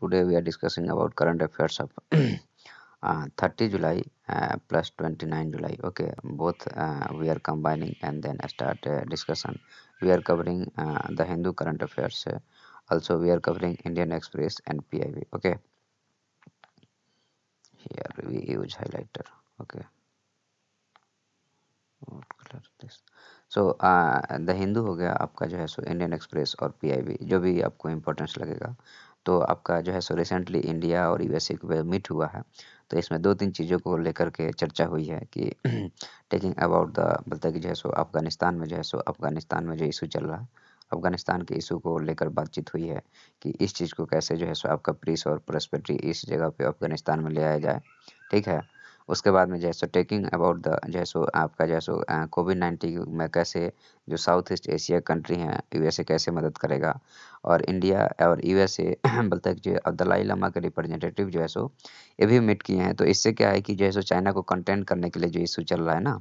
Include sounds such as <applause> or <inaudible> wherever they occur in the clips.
today we are discussing about current affairs of uh, 30 july uh, plus 29 july okay both uh, we are combining and then start discussion we are covering the hindu current affairs also we are covering indian express and piv okay here we use highlighter okay so the Hindu हो गया आपका जो है सो Indian Express और PIB जो भी आपको इम्पोर्टेंस लगेगा तो आपका जो है सो रिसेंटली इंडिया और यूएसए के मीट हुआ है तो इसमें दो तीन चीज़ों को लेकर के चर्चा हुई है कि टेकिंग अबाउट द मतलब कि जो है सो अफगानिस्तान में जो है सो अफगानिस्तान में जो इशू चल रहा है अफगानिस्तान के इशू को लेकर बातचीत हुई है कि इस चीज़ को कैसे जो है सो आपका पीस और प्रोस्पेरिटी इस जगह पर अफगानिस्तान में ले आया जाए ठीक है उसके बाद में जो है सो टेकिंग अबाउट द जो है सो आपका जो है सो कोविड नाइन्टीन में कैसे जो साउथ ईस्ट एशिया कंट्री हैं यूएसए कैसे मदद करेगा और इंडिया और यूएसए <clears throat> बोलते जो दलाई लामा के रिप्रेजेंटेटिव जो है सो ये भी मीट किए हैं तो इससे क्या है कि जो है सो चाइना को कंटेंट करने के लिए जो इशू चल रहा है ना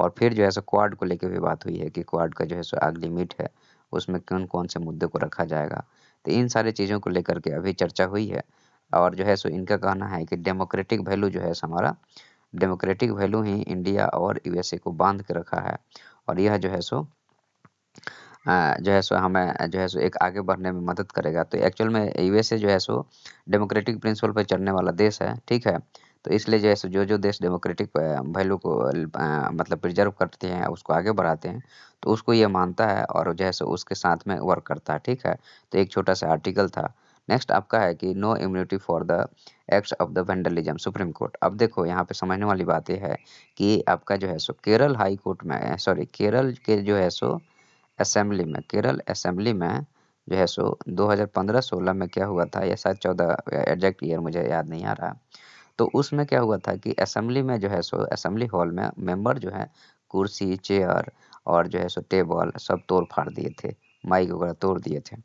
और फिर जो है सो क्वाड को लेकर भी बात हुई है कि क्वाड का जो है सो अगली मीट है उसमें कौन कौन से मुद्दे को रखा जाएगा तो इन सारी चीज़ों को लेकर के अभी चर्चा हुई है और जो है सो इनका कहना है कि डेमोक्रेटिक वैल्यू जो है हमारा डेमोक्रेटिक वैल्यू ही इंडिया और यूएसए को बांध के रखा है और यह जो है सो जो है सो हमें जो है सो एक आगे बढ़ने में मदद करेगा तो एक्चुअल में यूएसए जो है सो डेमोक्रेटिक प्रिंसिपल पर चलने वाला देश है ठीक है तो इसलिए जो है सो जो जो देश डेमोक्रेटिक वैल्यू को मतलब प्रिजर्व करते हैं उसको आगे बढ़ाते हैं तो उसको ये मानता है और जो है सो उसके साथ में वर्क करता है ठीक है तो एक छोटा सा आर्टिकल था नेक्स्ट आपका है कि no immunity for the act of the vandalism Supreme Court अब देखो यहाँ पे समझने वाली बात यह है कि आपका जो है सो केरल हाई कोर्ट में सॉरी केरल के जो है सो असेंबली में केरल असेंबली में जो है सो 2015-16 में क्या हुआ था या शायद चौदह एग्जैक्ट ईयर मुझे याद नहीं आ रहा तो उसमें क्या हुआ था कि असेंबली में जो है सो असेंबली हॉल में मेंबर जो है कुर्सी चेयर और जो है सो टेबल सब तोड़ फाड़ दिए थे माइक वगैरह तोड़ दिए थे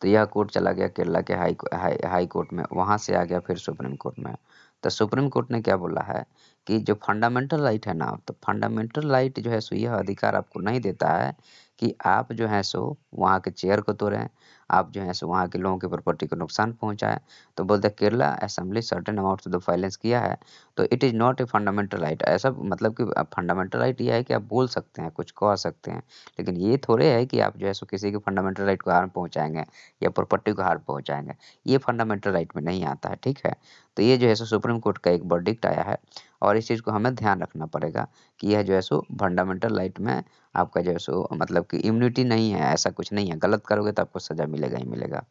तो यह कोर्ट चला गया केरला के हाई हाई हाई कोर्ट में वहाँ से आ गया फिर सुप्रीम कोर्ट में तो सुप्रीम कोर्ट ने क्या बोला है कि जो फंडामेंटल राइट है ना तो फंडामेंटल राइट जो है सो यह अधिकार आपको नहीं देता है कि आप जो है सो वहाँ के चेयर को तोड़ें आप जो है सो वहाँ के लोगों की प्रॉपर्टी को नुकसान पहुँचाए तो बोलते हैं Kerala assembly certain amount of the violence किया है तो it is not a fundamental right ऐसा मतलब कि फंडामेंटल राइट ये है कि आप बोल सकते हैं कुछ कह सकते हैं लेकिन ये थोड़े है कि आप जो है सो किसी के फंडामेंटल राइट को हार्म पहुँचाएंगे या प्रॉपर्टी को हार्म पहुँचाएंगे ये फंडामेंटल राइट में नहीं आता है ठीक है तो ये जो है सो सुप्रीम कोर्ट का एक वर्डिक्ट आया है और इस चीज़ को हमें ध्यान रखना पड़ेगा कि यह जो है सो फंडामेंटल राइट में आपका जो है सो मतलब कि इम्यूनिटी नहीं है ऐसा कुछ नहीं है गलत करोगे तो आपको सज़ा मिलेगा ही मिलेगा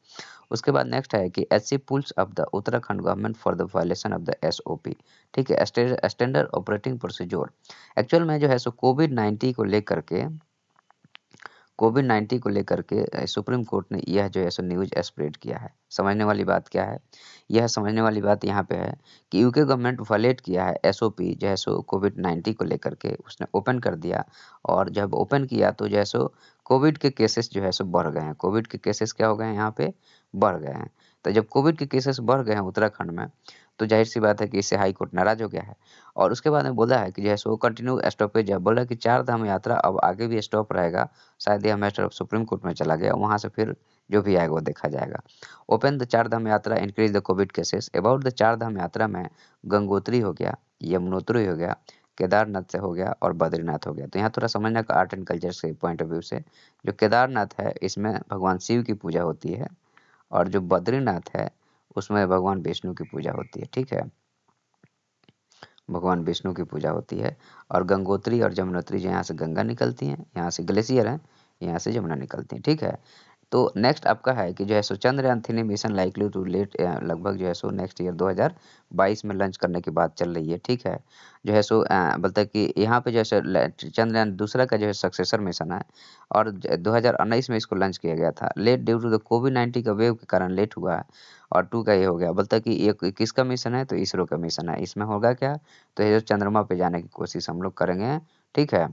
उसके बाद नेक्स्ट है कि H C pulls of the Uttarakhand government for the violation of the S O P ठीक है स्टैंडर्ड ऑपरेटिंग प्रोसीजर एक्चुअल में जो है सो कोविड नाइन्टीन को लेकर के कोविड नाइन्टीन को लेकर के सुप्रीम कोर्ट ने यह जो है सो न्यूज स्प्रेड किया है समझने वाली बात क्या है यह समझने वाली बात यहाँ पे है कि यूके गवर्नमेंट वॉलेट किया है एसओपी जो है सो कोविड नाइन्टीन को लेकर के उसने ओपन कर दिया और जब ओपन किया तो जो है सो कोविड के केसेस जो है सो बढ़ गए हैं कोविड के केसेस क्या हो गए हैं यहाँ पे बढ़ गए हैं तो जब कोविड के केसेस बढ़ गए हैं उत्तराखंड में तो जाहिर सी बात है कि इससे हाई कोर्ट नाराज हो गया है और उसके बाद में बोला है कि जो है सो कंटिन्यू स्टॉपेज है बोला कि चार धाम यात्रा अब आगे भी स्टॉप रहेगा शायद यह मैटर अब सुप्रीम कोर्ट में चला गया वहाँ से फिर जो भी आएगा वो देखा जाएगा open the Char Dham Yatra increase the COVID cases about the Char Dham यात्रा में गंगोत्री हो गया यमुनोत्री हो गया केदारनाथ से हो गया और बद्रीनाथ हो गया तो यहाँ थोड़ा समझना का आर्ट एंड कल्चर के पॉइंट ऑफ व्यू से जो केदारनाथ है इसमें भगवान शिव की पूजा होती है और जो बद्रीनाथ है उसमें भगवान विष्णु की पूजा होती है ठीक है भगवान विष्णु की पूजा होती है और गंगोत्री और जमुनोत्री जो यहाँ से गंगा निकलती हैं यहाँ से ग्लेशियर हैं यहाँ से जमुना निकलती है ठीक है तो नेक्स्ट आपका है कि जो है सो Chandrayaan three mission likely to late लगभग जो है सो नेक्स्ट ईयर 2022 में लॉन्च करने की बात चल रही है ठीक है जो है सो है कि यहाँ पे जो है सो चंद्रयान दूसरा का जो है सक्सेसर मिशन है और 2019 में इसको लॉन्च किया गया था late due to the COVID nineteen का वेव के कारण लेट हुआ है और टू का ये हो गया बोलता कि ये किसका मिशन है तो इसरो का मिशन है इसमें होगा क्या तो ये चंद्रमा पे जाने की कोशिश हम लोग करेंगे ठीक है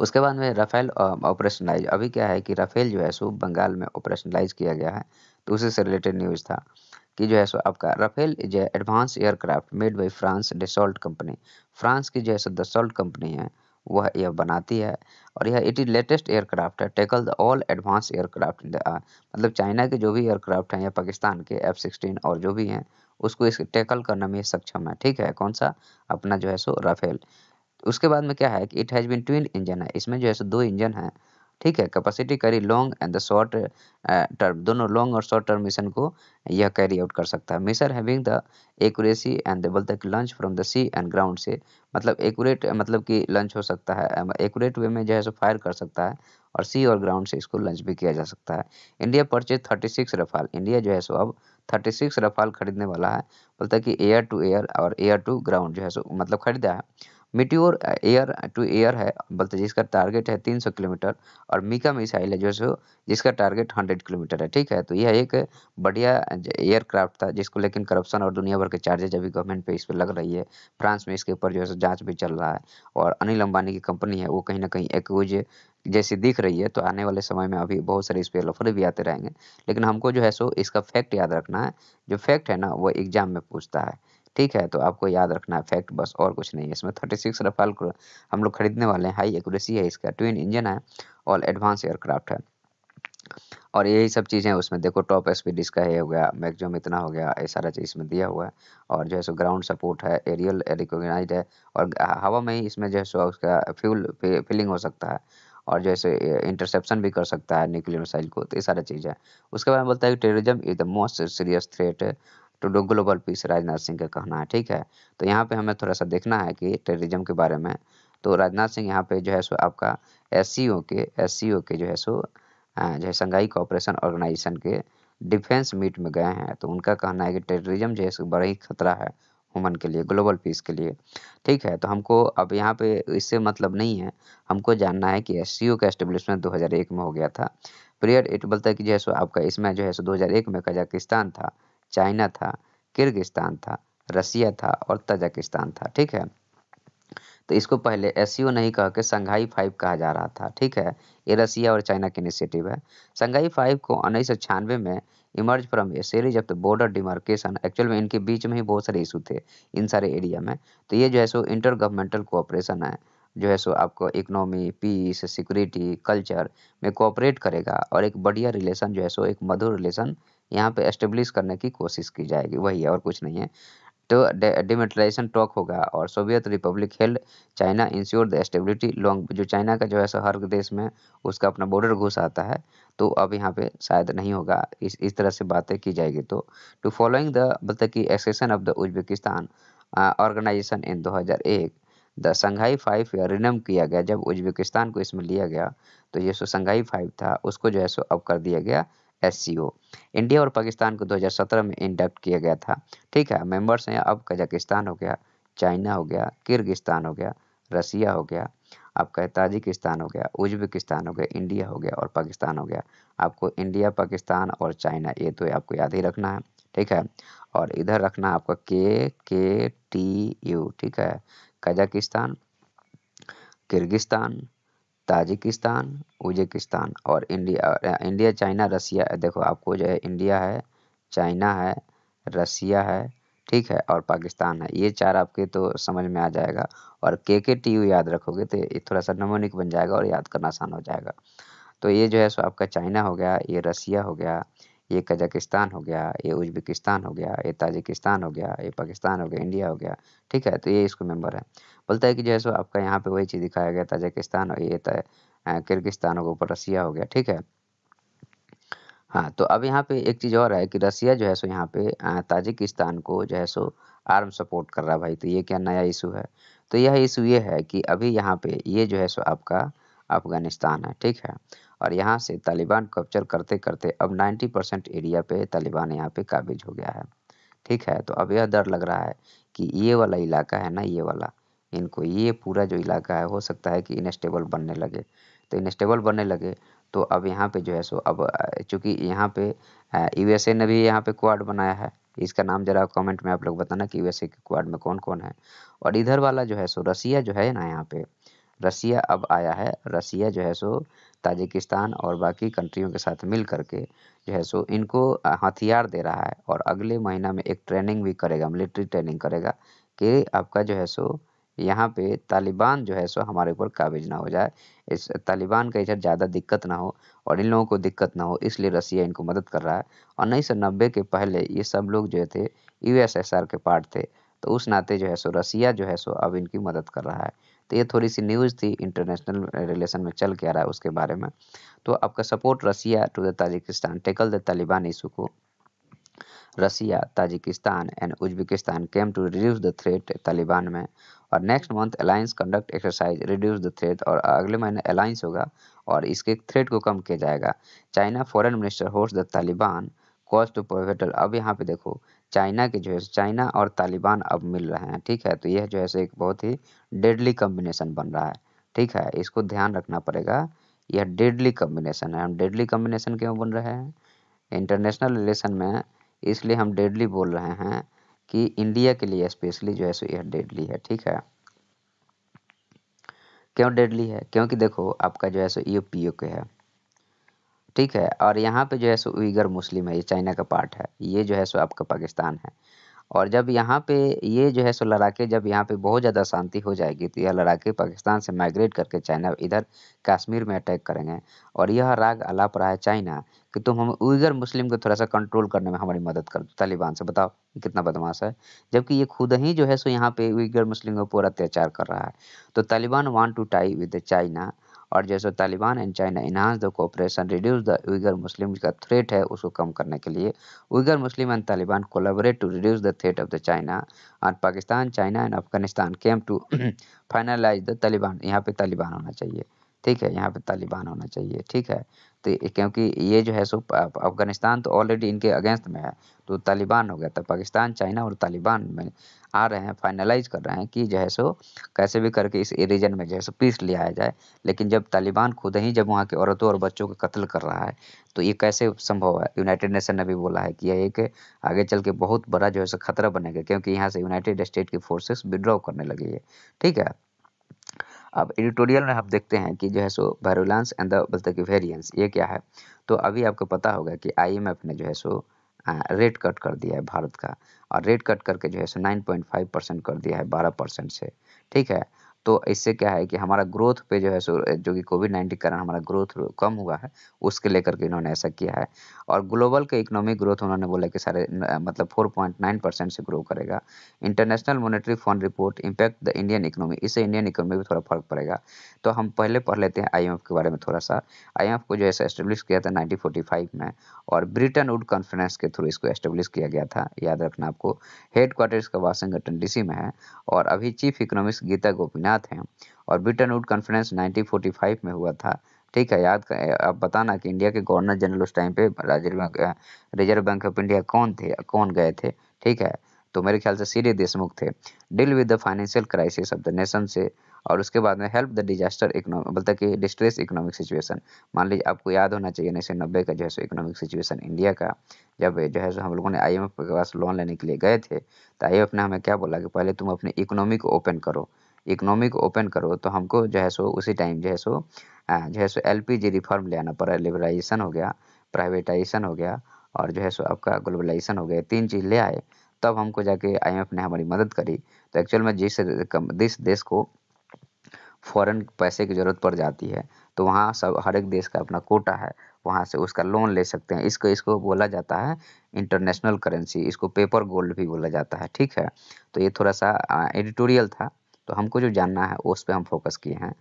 उसके बाद में राफेल ऑपरेशनलाइज अभी क्या है कि राफेल जो है सो बंगाल में ऑपरेशनलाइज किया गया है तो उसी से रिलेटेड न्यूज़ था कि जो है सो आपका राफेल जो advance aircraft made by France Dassault company France की जो है सो डिसोल्ट कंपनी है वह यह बनाती है और यह इट इज लेटेस्ट एयरक्राफ्ट है tackle the all advance aircraft मतलब चाइना के जो भी एयरक्राफ्ट हैं या पाकिस्तान के एफ सिक्सटीन और जो भी हैं उसको इस टेकल करने में सक्षम है ठीक है कौन सा अपना जो है सो राफेल उसके बाद में क्या है कि it has been twin engine है इसमें जो है सो दो इंजन है ठीक है capacity carry long and the short term दोनों लॉन्ग और शॉर्ट टर्म मिशन को यह कैरी आउट कर सकता है mission having the accuracy and the बोलते हैं launch from the sea and ground से मतलब एक्यूरेट मतलब कि लंच हो सकता है एक्यूरेट वे में जो है सो फायर कर सकता है और सी और ग्राउंड से इसको लंच भी किया जा सकता है India purchase thirty six Rafale India जो है सो अब थर्टी सिक्स रफाल खरीदने वाला है बोलता है कि एयर टू एयर और एयर टू ग्राउंड जो है सो मतलब खरीदा है मिट्योर एयर टू एयर है बोलते जिसका टारगेट है 300 किलोमीटर और मीका मिसाइल है जो सो जिसका टारगेट 100 किलोमीटर है ठीक है तो यह एक बढ़िया एयरक्राफ्ट uh, था जिसको लेकिन करप्शन और दुनिया भर के चार्जेज अभी गवर्नमेंट पे इस पर लग रही है फ्रांस में इसके ऊपर जो है जाँच भी चल रहा है और अनिल अंबानी की कंपनी है वो कहीं ना कहीं एक्यूज जैसी दिख रही है तो आने वाले समय में अभी बहुत सारे इस पर लफड़े भी आते रहेंगे लेकिन हमको जो है सो इसका फैक्ट याद रखना है जो फैक्ट है ना वो एग्जाम में पूछता है ठीक है तो आपको याद रखना है फैक्ट बस और कुछ नहीं है इसमें थर्टी सिक्स रफाल हम लोग खरीदने वाले हैं हाई एक्यूरेसी है इसका ट्विन इंजन है और एडवांस एयरक्राफ्ट है और यही सब चीज़ें उसमें देखो टॉप स्पीड इसका ये हो गया मैक्सिमम इतना हो गया ये सारा चीज़ इसमें दिया हुआ है और जो है सो ग्राउंड सपोर्ट है एरियल रिकोगनाइज है और हवा में ही इसमें जो है सो उसका फ्यूल फिलिंग हो सकता है और जो है सो इंटरसेप्शन भी कर सकता है न्यूक्लियर मिसाइल को तो ये सारा चीज़ है उसके बाद बोलता है कि terrorism is the most serious threat to do global peace Rajnath Singh का कहना है ठीक है तो यहाँ पे हमें थोड़ा सा देखना है कि टेररिज्म के बारे में तो राजनाथ सिंह यहाँ पे जो है सो आपका एस के एस के जो है सो जो है संघाई कॉपरेशन ऑर्गेनाइजेशन के डिफेंस मीट में गए हैं तो उनका कहना है कि टेररिज्म जो है सो बड़ा ही खतरा है हुमन के लिए ग्लोबल पीस के लिए ठीक है तो हमको अब यहाँ पे इससे मतलब नहीं है हमको जानना है कि एस का एस्टेब्लिशमेंट 2001 में हो गया था पीरियड इट बोलता है कि जो है सो आपका इसमें जो है सो 2001 में कजाकिस्तान था चाइना था किर्गिस्तान था रसिया था और तजाकिस्तान था ठीक है तो इसको पहले एस नहीं कह के संघाई फाइव कहा जा रहा था ठीक है ये रसिया और चाइना की इनिशिएटिव है संघाई फाइव को उन्नीस में emerge from a series of the border demarcation actual में इनके बीच में ही बहुत सारे इशू थे इन सारे एरिया में तो ये जो है सो इंटर गवर्नमेंटल कोऑपरेशन है जो है सो आपको इकोनॉमी पीस सिक्योरिटी कल्चर में कोऑपरेट करेगा और एक बढ़िया रिलेशन जो है सो एक मधुर रिलेशन यहाँ पे एस्टेब्लिश करने की कोशिश की जाएगी वही है और कुछ नहीं है तो डिमेटलाइजेशन टॉक होगा और Soviet republic held China ensure the stability long जो चाइना का जो है सो हर देश में उसका अपना बॉर्डर घुस आता है तो अब यहाँ पे शायद नहीं होगा इस इस तरह से बातें की जाएगी तो टू फॉलोइंग द मतलब कि accession of the Uzbekistan organisation into the Shanghai five या रिनम किया गया जब उज्बेकिस्तान को इसमें लिया गया तो ये सो संघाई फाइव था उसको जो है सो अब कर दिया गया एस इंडिया और पाकिस्तान को 2017 में इंडक्ट किया गया था ठीक है मेंबर्स हैं अब कजाकिस्तान हो गया चाइना हो गया किर्गिस्तान हो गया रसिया हो गया आपका ताजिकिस्तान हो गया उज्बेकिस्तान हो गया इंडिया हो गया और पाकिस्तान हो गया आपको इंडिया पाकिस्तान और चाइना ये तो आपको याद ही रखना है ठीक है और इधर रखना आपका के के टी यू ठीक है कजाकिस्तान किर्गिस्तान ताजिकिस्तान उज्बेकिस्तान और इंडिया इंडिया चाइना रसिया देखो आपको जो है इंडिया है चाइना है रसिया है ठीक है और पाकिस्तान है ये चार आपके तो समझ में आ जाएगा और के के टी यू याद रखोगे तो ये थोड़ा सा नमोनिक बन जाएगा और याद करना आसान हो जाएगा तो ये जो है सो आपका चाइना हो गया ये रसिया हो गया ये कजाकिस्तान हो गया ये उज्बेकिस्तान हो गया ये ताजिकिस्तान हो गया ये पाकिस्तान हो गया इंडिया हो गया ठीक है तो ये इसको मेम्बर है बोलता है कि जो है सो आपका यहाँ पे वही चीज़ दिखाया गया ताजिकिस्तान और ये तो, किर्गिस्तान के ऊपर रसिया हो गया ठीक है हाँ तो अब यहाँ पे एक चीज़ और है कि रसिया जो है सो यहाँ पे ताजिकिस्तान को जो है सो आर्म सपोर्ट कर रहा है भाई तो ये क्या नया इशू है तो यह इशू ये है कि अभी यहाँ पे ये जो है सो आपका अफगानिस्तान है ठीक है और यहाँ से तालिबान कब्जर करते करते अब 90 परसेंट एरिया पे तालिबान यहाँ पे काबिज हो गया है ठीक है तो अब यह डर लग रहा है कि ये वाला इलाका है ना ये वाला इनको ये पूरा जो इलाका है हो सकता है कि इनस्टेबल बनने लगे तो इनस्टेबल बनने लगे तो अब यहाँ पे जो है सो अब चूँकि यहाँ पे यूएसए ने भी यहाँ पे क्वाड बनाया है इसका नाम जरा कमेंट में आप लोग बताना कि यूएसए के क्वाड में कौन कौन है और इधर वाला जो है सो रसिया जो है ना यहाँ पे रसिया अब आया है रसिया जो है सो ताजिकिस्तान और बाकी कंट्रियों के साथ मिल करके जो है सो इनको हथियार दे रहा है और अगले महीना में एक ट्रेनिंग भी करेगा मिलिट्री ट्रेनिंग करेगा कि आपका जो है सो यहाँ पे तालिबान जो है सो हमारे ऊपर काबिज ना हो जाए इस तालिबान का इधर ज़्यादा दिक्कत ना हो और इन लोगों को दिक्कत ना हो इसलिए रसिया इनको मदद कर रहा है और उन्नीस सौ नब्बे के पहले ये सब लोग जो थे यूएसएसआर के पार्ट थे तो उस नाते जो है सो रसिया जो है सो अब इनकी मदद कर रहा है तो ये थोड़ी सी न्यूज़ थी इंटरनेशनल रिलेशन में चल के आ रहा है उसके बारे में तो आपका support Russia to the Tajikistan tackle the Taliban issue को Russia, Tajikistan, and Uzbekistan came to reduce the threat Taliban में और next month alliance conduct exercise reduce the threat और अगले महीने अलायंस होगा और इसके थ्रेट को कम किया जाएगा China foreign minister host the Taliban cost to प्रोफेटल अब यहाँ पे देखो चाइना के जो है चाइना और तालिबान अब मिल रहे हैं ठीक है तो यह जो है एक बहुत ही डेडली कम्बिनेशन बन रहा है ठीक है इसको ध्यान रखना पड़ेगा यह डेडली कम्बिनेशन है हम डेडली कम्बिनेशन क्यों बन रहे हैं इंटरनेशनल रिलेशन में इसलिए हम डेडली बोल रहे हैं कि इंडिया के लिए स्पेशली जो है सो यह डेडली है ठीक है क्यों डेडली है क्योंकि देखो आपका जो है सो ये पी के है ठीक है और यहाँ पे जो है सो उइगर मुस्लिम है ये चाइना का पार्ट है ये जो है सो आपका पाकिस्तान है और जब यहाँ पे ये जो है सो लड़ाके जब यहाँ पे बहुत ज़्यादा शांति हो जाएगी तो यह लड़ाके पाकिस्तान से माइग्रेट करके चाइना इधर कश्मीर में अटैक करेंगे और यह राग अलाप रहा है चाइना कि तुम हम उइगर मुस्लिम को थोड़ा सा कंट्रोल करने में हमारी मदद कर दो तालिबान से बताओ कितना बदमाश है जबकि ये खुद ही जो है सो यहाँ पे उइगर मुस्लिम को पूरा अत्याचार कर रहा है तो Taliban want to tie with China और जैसे Taliban and China enhance the cooperation reduce the Uighur Muslim का थ्रेट है उसको कम करने के लिए Uighur Muslim and Taliban collaborate to reduce the threat of the China और Pakistan China and Afghanistan came to finalise the Taliban यहाँ पे तालिबान होना चाहिए ठीक है यहाँ पे तालिबान होना चाहिए ठीक है तो क्योंकि ये जो है सो अफगानिस्तान तो ऑलरेडी इनके अगेंस्ट में है तो तालिबान हो गया तो पाकिस्तान चाइना और तालिबान में आ रहे हैं फाइनलाइज कर रहे हैं कि जो है सो कैसे भी करके इस रीजन में जो है सो पीस ले आया जाए लेकिन जब तालिबान खुद ही जब वहाँ के औरतों और बच्चों का कत्ल कर रहा है तो ये कैसे संभव है यूनाइटेड नेशन ने भी बोला है कि यह एक आगे चल के बहुत बड़ा जो है सो खतरा बनेगा क्योंकि यहाँ से यूनाइटेड स्टेट की फोर्सेस विड्रॉ करने लगी है ठीक है अब एडिटोरियल में आप देखते हैं कि जो है सो वायरुलेंस एंड द बोलते कि वेरियंस ये क्या है तो अभी आपको पता होगा कि आई ने जो है सो रेट कट कर दिया है भारत का और रेट कट करके जो है सो फाइव परसेंट कर दिया है बारह परसेंट से ठीक है तो इससे क्या है कि हमारा ग्रोथ पे जो है सो जो कि कोविड नाइन्टीन के कारण हमारा ग्रोथ कम हुआ है उसके लेकर के इन्होंने ऐसा किया है और ग्लोबल के इकोनॉमिक ग्रोथ उन्होंने बोला कि सारे मतलब फोर पॉइंट नाइन परसेंट से ग्रो करेगा International Monetary Fund report impact the Indian economy इससे इंडियन इकोनॉमी भी थोड़ा फर्क पड़ेगा तो हम पहले पढ़ लेते हैं आई के बारे में थोड़ा सा आई को जो है एस्टेब्लिश किया था नाइनटीन में और ब्रिटेन वुड कॉन्फ्रेंस के थ्रू इसको एस्टेब्लिश किया गया था याद रखना आपको हेड क्वार्टर्स का वाशिंगटन डीसी में है और अभी चीफ इकोनॉमिस्ट गीता गोपीनाथ कायनात हैं और ब्रिटन वुड कॉन्फ्रेंस 1945 में हुआ था ठीक है याद आप बताना कि इंडिया के गवर्नर जनरल उस टाइम पे reserve bank reserve bank of India कौन थे कौन गए थे ठीक है तो मेरे ख्याल से सीधे देशमुख थे deal with the financial crisis of the nation से और उसके बाद में हेल्प द डिजास्टर इकोनॉमिक बोलता कि डिस्ट्रेस इकोनॉमिक सिचुएशन मान लीजिए आपको याद होना चाहिए उन्नीस नब्बे का जो है सो इकोनॉमिक सिचुएशन इंडिया का जब जो है सो हम लोगों ने आईएमएफ के पास लोन लेने के लिए गए थे तो आईएमएफ ने हमें क्या बोला कि पहले तुम अपनी इकोनॉमी को ओपन करो इकोनॉमी को ओपन करो तो हमको जो है सो उसी टाइम जो है सो जो है सो एल रिफॉर्म ले आना पड़ा लिबराइजेशन हो गया प्राइवेटाइजेशन हो गया और जो है सो आपका ग्लोबलाइजेशन हो गया तीन चीज़ ले आए तब हमको जाके आई ने हमारी मदद करी तो एक्चुअल में जिस जिस देश को फॉरेन पैसे की ज़रूरत पड़ जाती है तो वहाँ सब हर एक देश का अपना कोटा है वहाँ से उसका लोन ले सकते हैं इसको इसको बोला जाता है इंटरनेशनल करेंसी इसको पेपर गोल्ड भी बोला जाता है ठीक है तो ये थोड़ा सा एडिटोरियल था तो हमको जो जानना है उस पर हम फोकस किए हैं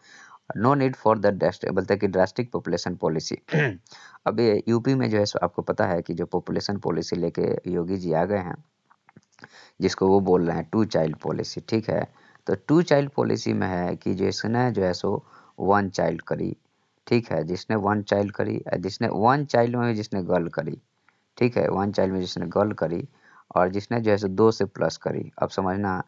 नो नीड फॉर द बोलते हैं कि ड्रास्टिक पॉपुलेशन पॉलिसी अब यूपी में जो है सो आपको पता है कि जो पॉपुलेशन पॉलिसी लेके योगी जी आ गए हैं जिसको वो बोल रहे हैं टू चाइल्ड पॉलिसी ठीक है तो टू चाइल्ड पॉलिसी में है कि जिसने जो है सो वन चाइल्ड करी ठीक है जिसने वन चाइल्ड करी जिसने वन चाइल्ड में जिसने गर्ल करी ठीक है वन चाइल्ड में जिसने गर्ल करी और जिसने जो है सो दो से प्लस करी अब समझना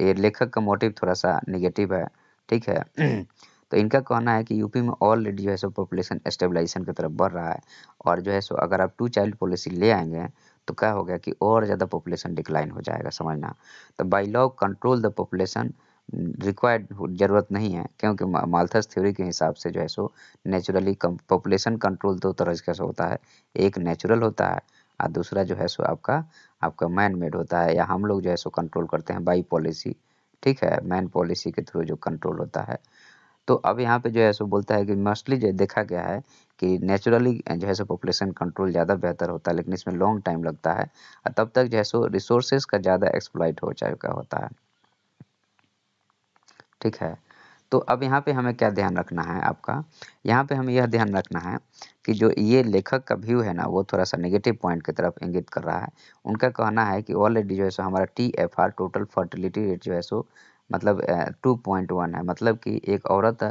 ये लेखक का मोटिव थोड़ा सा निगेटिव है ठीक है <clears throat> तो इनका कहना है कि यूपी में ऑलरेडी जो है सो पॉपुलेशन स्टेबलाइजेशन की तरफ बढ़ रहा है और जो है सो अगर आप टू चाइल्ड पॉलिसी ले आएंगे तो क्या हो गया कि और ज़्यादा पॉपुलेशन डिक्लाइन हो जाएगा समझना तो by law control the population required जरूरत नहीं है क्योंकि मालथस थ्योरी के हिसाब से जो है सो नेचुरली पॉपुलेशन कंट्रोल दो तरह का होता है एक नेचुरल होता है और दूसरा जो है सो आपका आपका मैन मेड होता है या हम लोग जो है सो कंट्रोल करते हैं बाई पॉलिसी ठीक है मैन पॉलिसी के थ्रू जो कंट्रोल होता है तो अब यहाँ पे जो है सो बोलता है कि मोस्टली जो देखा गया है कि नेचुरली जो है सो पॉपुलेशन कंट्रोल ज़्यादा बेहतर होता है लेकिन इसमें लॉन्ग टाइम लगता है और तब तक जो है सो रिसोर्सेज का ज़्यादा एक्सप्लाइट हो चुका होता है ठीक है तो अब यहाँ पे हमें क्या ध्यान रखना है आपका यहाँ पे हमें यह ध्यान रखना है कि जो ये लेखक का व्यू है ना वो थोड़ा सा नेगेटिव पॉइंट की तरफ इंगित कर रहा है उनका कहना है कि ऑलरेडी जो है सो हमारा T F R total fertility rate जो है सो मतलब टू पॉइंट वन है मतलब कि एक औरत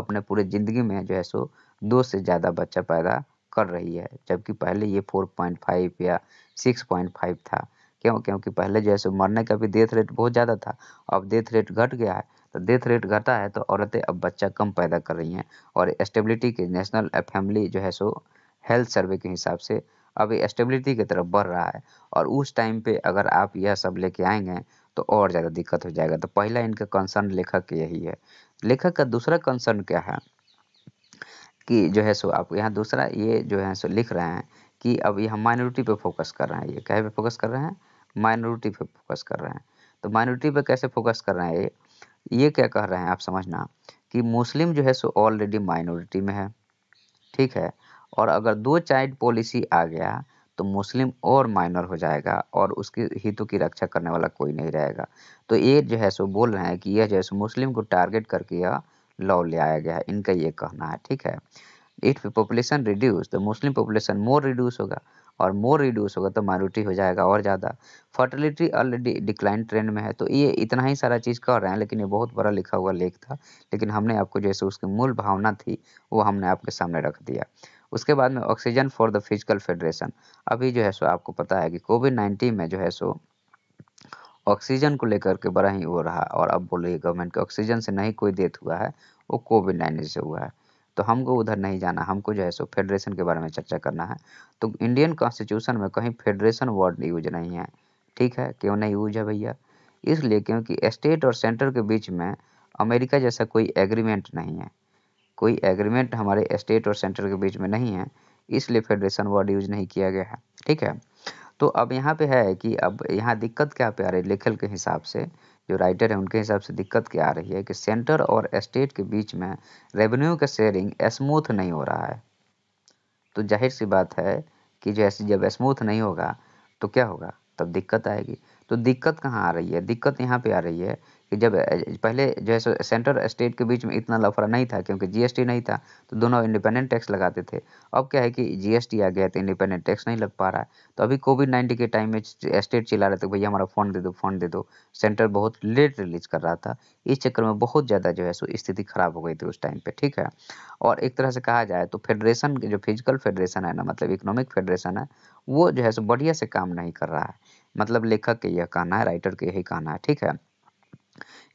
अपने पूरे ज़िंदगी में जो है सो दो से ज़्यादा बच्चा पैदा कर रही है जबकि पहले ये फोर पॉइंट फाइव या सिक्स पॉइंट फाइव था क्यों क्योंकि पहले जो है सो मरने का भी डेथ रेट बहुत ज़्यादा था अब डेथ रेट घट गया है तो डेथ रेट घटा है तो औरतें अब बच्चा कम पैदा कर रही हैं और स्टेबिलिटी के नेशनल फैमिली जो है सो हेल्थ सर्वे के हिसाब से अब स्टेबिलिटी की तरफ बढ़ रहा है और उस टाइम पे अगर आप यह सब लेके आएंगे तो और ज़्यादा दिक्कत हो जाएगा तो पहला इनका कंसर्न लेखक यही है लेखक का दूसरा कंसर्न क्या है कि जो है सो आप यहाँ दूसरा ये जो है सो लिख रहे हैं कि अब यहाँ माइनॉरिटी पे फोकस कर रहे हैं ये कहे पे फोकस कर रहे हैं माइनॉरिटी पे फोकस कर रहे हैं तो माइनॉरिटी पे कैसे फोकस कर रहे हैं ये ये क्या कह रहे हैं आप समझना कि मुस्लिम जो है सो ऑलरेडी माइनॉरिटी में है ठीक है और अगर दो चाइल्ड पॉलिसी आ गया तो मुस्लिम और माइनर हो जाएगा और उसके हितों की रक्षा करने वाला कोई नहीं रहेगा तो ये जो है सो बोल रहे हैं कि यह जो है सो मुस्लिम को टारगेट करके यह लॉ ले आया गया है इनका ये कहना है ठीक है इफ पॉपुलेशन रिड्यूस तो मुस्लिम पॉपुलेशन मोर रिड्यूस होगा और मोर रिड्यूस होगा तो माइनॉरिटी हो जाएगा और ज़्यादा फर्टिलिटी ऑलरेडी डिक्लाइन ट्रेंड में है तो ये इतना ही सारा चीज़ कर रहे हैं लेकिन ये बहुत बड़ा लिखा हुआ लेख था लेकिन हमने आपको जैसे उसकी मूल भावना थी वो हमने आपके सामने रख दिया उसके बाद में oxygen for the physical federation अभी जो है सो आपको पता है कि कोविड नाइन्टीन में जो है सो ऑक्सीजन को लेकर के बड़ा ही वो रहा और अब बोल रही है गवर्नमेंट के ऑक्सीजन से नहीं कोई डेथ हुआ है वो कोविड नाइन्टीन से हुआ है तो हमको उधर नहीं जाना हमको जो है सो फेडरेशन के बारे में चर्चा करना है तो इंडियन कॉन्स्टिट्यूशन में कहीं फेडरेशन वर्ड यूज नहीं है ठीक है क्यों नहीं यूज है भैया इसलिए क्योंकि स्टेट और सेंटर के बीच में अमेरिका जैसा कोई एग्रीमेंट नहीं है कोई एग्रीमेंट हमारे स्टेट और सेंटर के बीच में नहीं है इसलिए फेडरेशन वर्ड यूज नहीं किया गया है ठीक है तो अब यहाँ पे है कि अब यहाँ दिक्कत क्या पे आ रही है लेखल के हिसाब से जो राइटर है उनके हिसाब से दिक्कत क्या आ रही है कि सेंटर और स्टेट के बीच में रेवेन्यू का शेयरिंग स्मूथ नहीं हो रहा है तो जाहिर सी बात है कि जो ऐसे जब स्मूथ नहीं होगा तो क्या होगा तब दिक्कत आएगी तो दिक्कत कहाँ आ रही है दिक्कत यहाँ पे आ रही है कि जब पहले जो है सो सेंटर स्टेट के बीच में इतना लफड़ा नहीं था क्योंकि जीएसटी नहीं था तो दोनों इंडिपेंडेंट टैक्स लगाते थे अब क्या है कि जीएसटी आ गया तो इंडिपेंडेंट टैक्स नहीं लग पा रहा है तो अभी कोविड नाइन्टीन के टाइम में स्टेट चिल्ला रहे थे भैया हमारा फंड दे दो फंड दे दो सेंटर बहुत लेट रिलीज कर रहा था इस चक्कर में बहुत ज़्यादा जो है सो स्थिति खराब हो गई थी उस टाइम पर ठीक है और एक तरह से कहा जाए तो फेडरेशन जो फिजिकल फेडरेशन है ना मतलब इकोनॉमिक फेडरेशन है वो जो है सो बढ़िया से काम नहीं कर रहा है मतलब लेखक के यह कहना है राइटर के यही कहना है ठीक है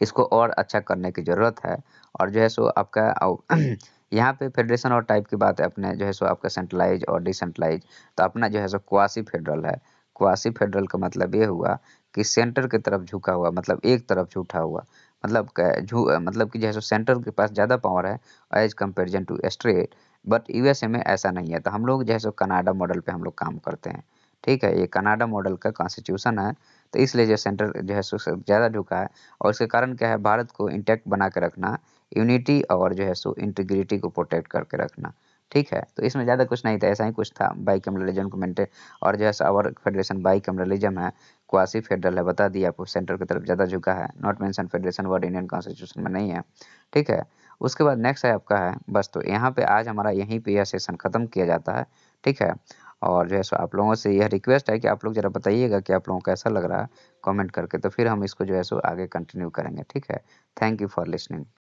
इसको और अच्छा करने की ज़रूरत है और जो है सो आपका <clears throat> यहाँ पे फेडरेशन और टाइप की बात है अपने जो है सो आपका सेंट्रलाइज और डिसेंट्रलाइज तो अपना जो है सो क्वासी फेडरल है क्वासी फेडरल का मतलब ये हुआ कि सेंटर की तरफ झुका हुआ मतलब एक तरफ झूठा हुआ मतलब झू मतलब कि जो है सो सेंटर के पास ज़्यादा पावर है as comparison to state but USA में ऐसा नहीं है तो हम लोग जो है सो कनाडा मॉडल पर हम लोग काम करते हैं ठीक है ये कनाडा मॉडल का कॉन्स्टिट्यूशन है तो इसलिए जो सेंटर जो है सो ज़्यादा झुका है और इसके कारण क्या है भारत को इंटैक्ट बना के रखना यूनिटी और जो है सो इंटीग्रिटी को प्रोटेक्ट करके रखना ठीक है तो इसमें ज़्यादा कुछ नहीं था ऐसा ही कुछ था बाई कमरलिज्म को मेंटेन और जो है सो आवर फेडरेशन बाई कमरलिज्म है क्वासी फेडरल है बता दिया आपको सेंटर की तरफ ज़्यादा झुका है not mention federation word Indian constitution में नहीं है ठीक है उसके बाद नेक्स्ट है आपका है बस तो यहाँ पे आज हमारा यहीं पे यह सेशन ख़त्म किया जाता है ठीक है और जो है सो आप लोगों से यह रिक्वेस्ट है कि आप लोग जरा बताइएगा कि आप लोगों को कैसा लग रहा है कमेंट करके तो फिर हम इसको जो है सो आगे कंटिन्यू करेंगे ठीक है थैंक यू फॉर लिसनिंग